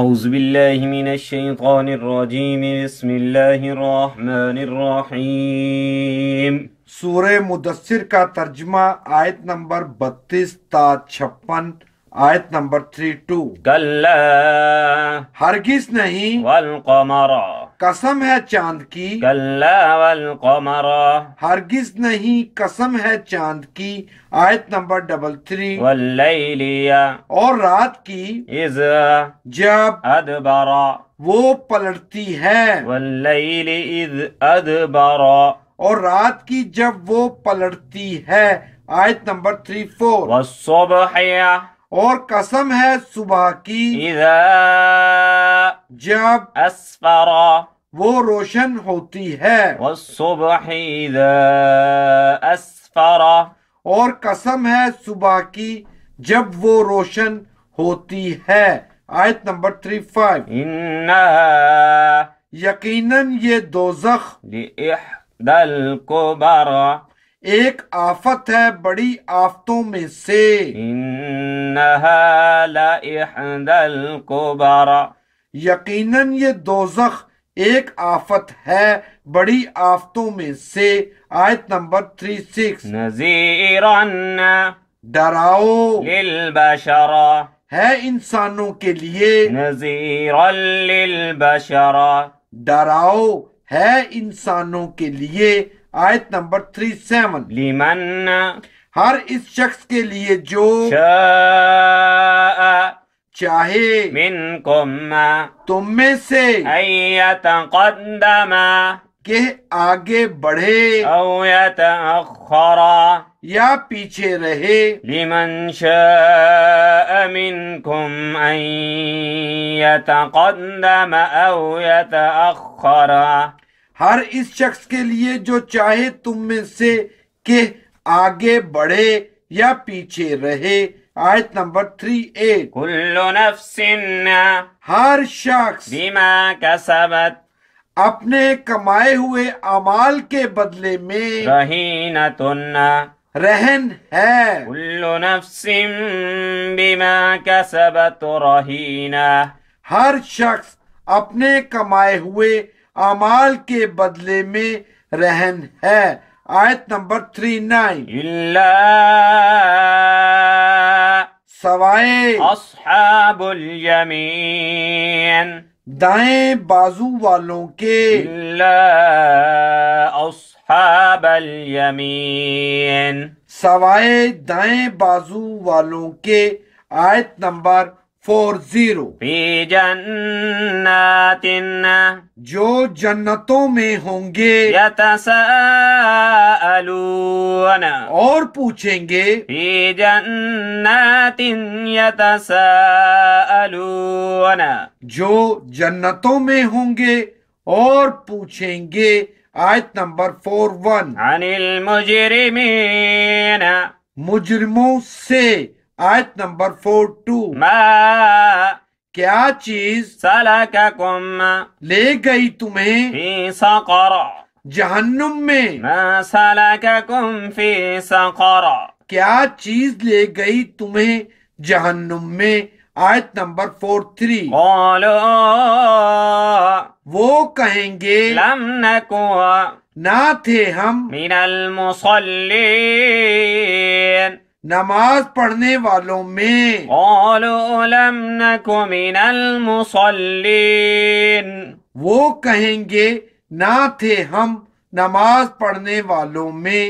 أعوذ بالله من الشيطان الرجيم بسم الله الرحمن الرحيم سورة مدثر کا ترجمہ آیت نمبر 32 تا 56 آیت نمبر 32 قل لا ہرگز نہیں والقمر قسم ہے چاند کی مرا ہرگز نہیں قسم ہے چاند کی آیت نمبر ڈبل تھری اور رات کی جب ادبرا وہ پلٹتی ہے ول ادبارہ اور رات کی جب وہ پلٹتی ہے آیت نمبر تھری فور صوبہ اور قسم ہے صبح کی اذا جب اسفرا وہ روشن ہوتی ہے اذا اسفر اور قسم ہے صبح کی جب وہ روشن ہوتی ہے آیت نمبر 35 انہا یقیناً یہ دوزخ زخ اح ایک آفت ہے بڑی آفتوں میں سے اِنَّهَا کو بارہ یقیناً یہ دوزخ ایک آفت ہے بڑی آفتوں میں سے آیت نمبر تھری سکس ڈراؤ للبشر ہے انسانوں کے لیے نظیر بشرا ڈراؤ ہے انسانوں کے لیے آیت نمبر تھری سیون ہر اس شخص کے لیے جو چاہے من کم تم میں سے ایتقدم کہ آگے بڑھے او یا یا پیچھے رہے لمن من منکم ان یتقدم او یت اخرا ہر اس شخص کے لیے جو چاہے تم میں سے کہ آگے بڑھے یا پیچھے رہے آیت نمبر تھری اے کل نفس ہر شخص بیما کا سبت اپنے کمائے ہوئے امال کے بدلے میں رہن ہے نفس بیما کا سبت رہین ہر شخص اپنے کمائے ہوئے امال کے بدلے میں رہن ہے آیت نمبر تھری نائن سوائے اصحاب الیمین دائیں بازو والوں کے اصحاب الیمین سوائے دائیں بازو والوں کے آیت نمبر فور زیرو فی جنات جو جنتوں میں ہوں گے یتساءلون اور پوچھیں گے فی جنات یتساءلون جو جنتوں میں ہوں گے اور پوچھیں گے آیت نمبر فور ون عن المجرمین مجرموں سے آیت نمبر فور ٹو ما کیا چیز سلککم لے گئی تمہیں فی سقر جہنم میں ما سلککم فی سقر کیا چیز لے گئی تمہیں جہنم میں آیت نمبر فور تھری وہ کہیں گے لم نہ تھے ہم من المصلین نماز پڑھنے والوں میں نکو من المصلین وہ کہیں گے نہ تھے ہم نماز پڑھنے والوں میں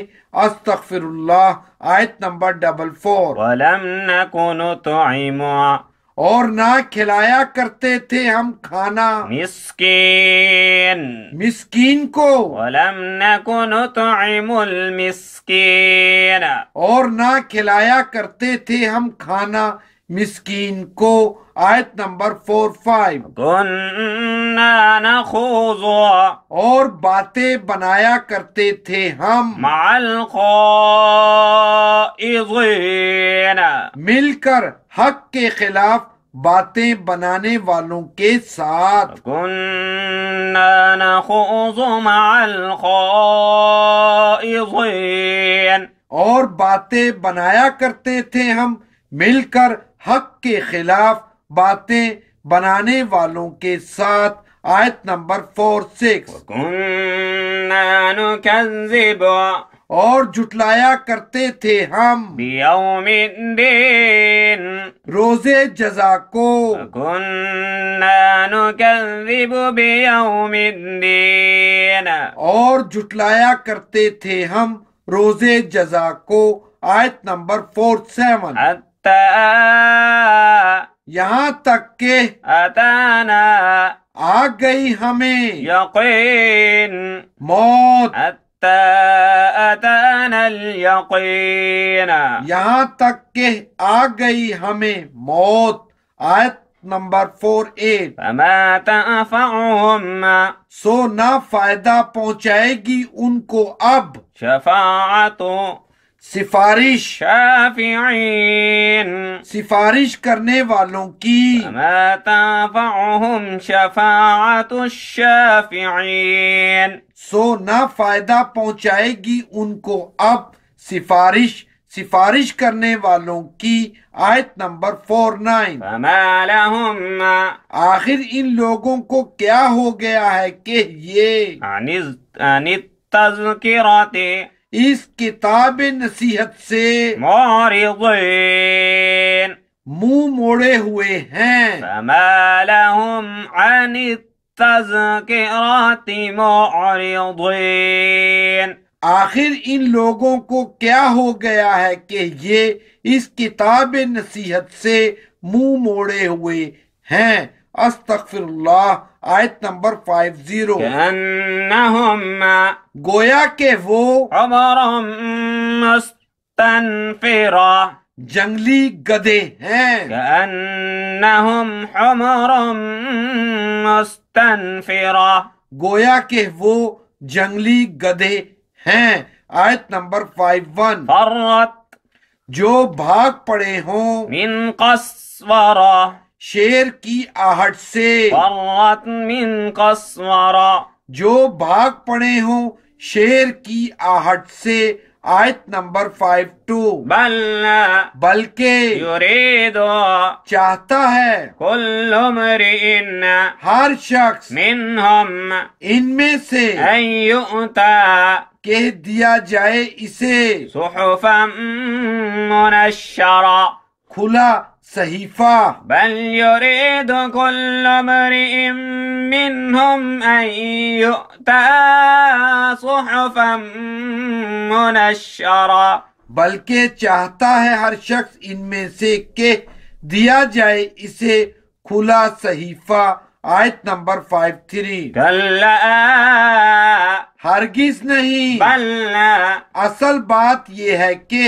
استغفر اللہ آیت نمبر ڈبل فور وَلَمْ کون تو اور نہ کھلایا کرتے تھے ہم کھانا مسکین مسکین کو ولم نکن تو المسکین اور نہ کھلایا کرتے تھے ہم کھانا مسکین کو آیت نمبر فور فائیو اور باتیں بنایا کرتے تھے ہم مع القائضین مل کر حق کے خلاف باتیں بنانے والوں کے ساتھ اور باتیں بنایا کرتے تھے ہم مل کر حق کے خلاف باتیں بنانے والوں کے ساتھ آیت نمبر فور سکس اور جٹلایا کرتے تھے ہم روز جزا کو دینا اور جٹلایا کرتے تھے ہم روز جزا کو آیت نمبر فور سیون یہاں تک کہ اتانا آ گئی ہمیں یقین موت اتانا الیقین یہاں تک کہ آ گئی ہمیں موت آیت نمبر فور ایٹ فما تنفعهم سو نہ فائدہ پہنچائے گی ان کو اب شفاعتوں شافعین سفارش کرنے والوں کی سو نہ فائدہ پہنچائے گی ان کو اب سفارش سفارش کرنے والوں کی آیت نمبر فور نائن آخر ان لوگوں کو کیا ہو گیا ہے کہ یہ اس کتاب نصیحت سے منہ موڑے ہوئے ہیں فما عن التذکرات آخر ان لوگوں کو کیا ہو گیا ہے کہ یہ اس کتاب نصیحت سے منہ موڑے ہوئے ہیں استغفر اللہ آیت نمبر فائیو زیرو گویا کہ وہ مستنفرا جنگلی گدے ہیں مستنفرا گویا کہ وہ جنگلی گدے ہیں آیت نمبر فائیو ون فرت جو بھاگ پڑے ہوں من قصورا شیر کی آہٹ سے من جو بھاگ پڑے ہو شیر کی آہٹ سے آیت نمبر فائیو ٹو بلکہ چاہتا ہے ہر شخص ان میں سے کہہ دیا جائے اسے صحفا منشرا کھلا صحیفہ بل ان صحفا منشرا بلکہ چاہتا ہے ہر شخص ان میں سے کہ دیا جائے اسے کھلا صحیفہ آیت نمبر فائیو تھری ہرگز نہیں اصل بات یہ ہے کہ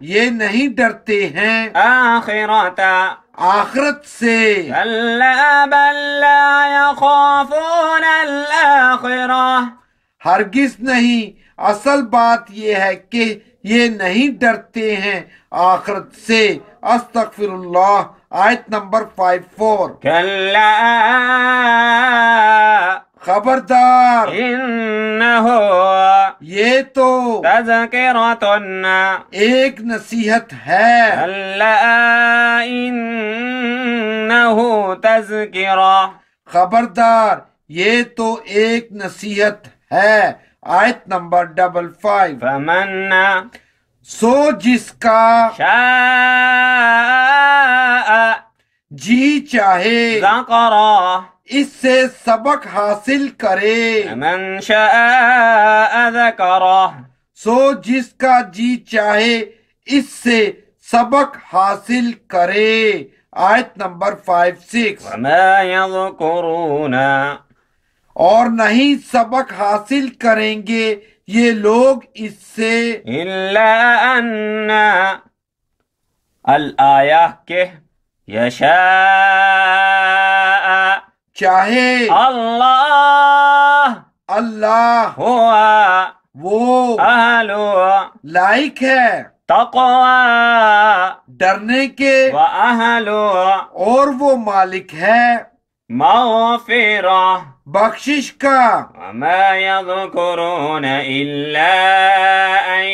یہ نہیں ڈرتے ہیں آخرت سے اللہ خوف اللہ ہرگز نہیں اصل بات یہ ہے کہ یہ نہیں ڈرتے ہیں آخرت سے استغفر اللہ آیت نمبر فائیو فور خبردار انہو یہ تو ایک نصیحت ہے اللہ انہو طرز خبردار یہ تو ایک نصیحت ہے آیت نمبر ڈبل فائیو سو جس کا شاء جی چاہے ذکرہ اس سے سبق حاصل کرے من شاء ذکرہ سو جس کا جی چاہے اس سے سبق حاصل کرے آیت نمبر وما اور نہیں سبق حاصل کریں گے یہ لوگ اس سے الا ان اللہ کے یشاء چاہے اللہ اللہ ہوا وہ اہلو لائک ہے تقوی ڈرنے کے و اہلو اور وہ مالک ہے مغفرہ بخشش کا وما يذكرون إلا أن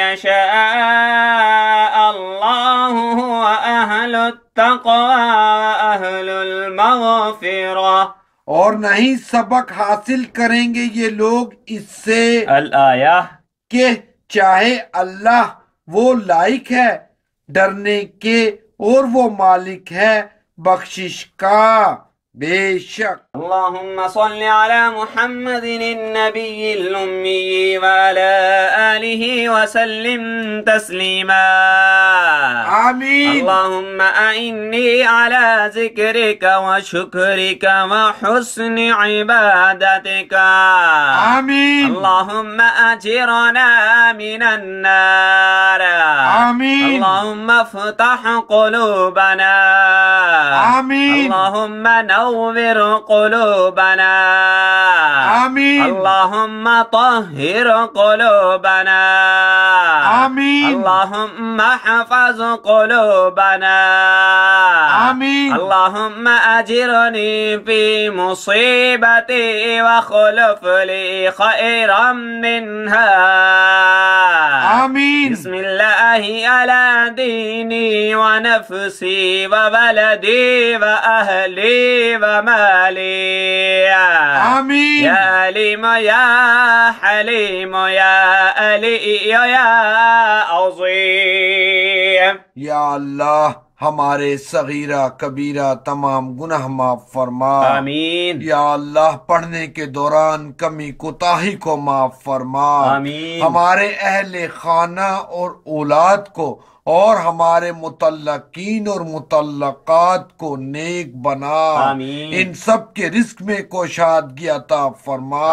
يشاء الله هو أهل التقوى اور نہیں سبق حاصل کریں گے یہ لوگ اس سے اللہ کہ چاہے اللہ وہ لائق ہے ڈرنے کے اور وہ مالک ہے بخشش کا بشك اللهم صل على محمد النبي الأمي وعلى آله وسلم تسليما آمين اللهم أعني على ذكرك وشكرك وحسن عبادتك آمين اللهم أجرنا من النار آمين اللهم افتح قلوبنا آمين اللهم نور نوّر قلوبنا آمين اللهم طهر قلوبنا آمين اللهم احفظ قلوبنا آمين اللهم أجرني في مصيبتي وخلف لي خيرا منها آمين بسم الله على ديني ونفسي وبلدي وأهلي وما لي آمين يا ليمو يا حليم يا ألي يا عظيم يا الله ہمارے صغیرہ کبیرہ تمام گناہ معاف فرما آمین یا اللہ پڑھنے کے دوران کمی کو معاف فرما آمین ہمارے اہل خانہ اور اولاد کو اور ہمارے متعلقین اور متعلقات کو نیک بنا ان سب کے رزق میں کوشادگی عطا فرما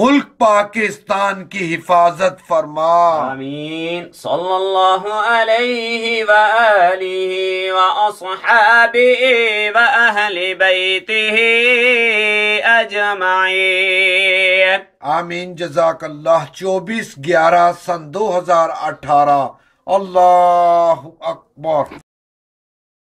ملک پاکستان کی حفاظت فرما صلی اللہ علیہ وآلہ وأصحابه وأهل بيته أجمعين آمين جزاك الله 24 11 سن 2018 الله أكبر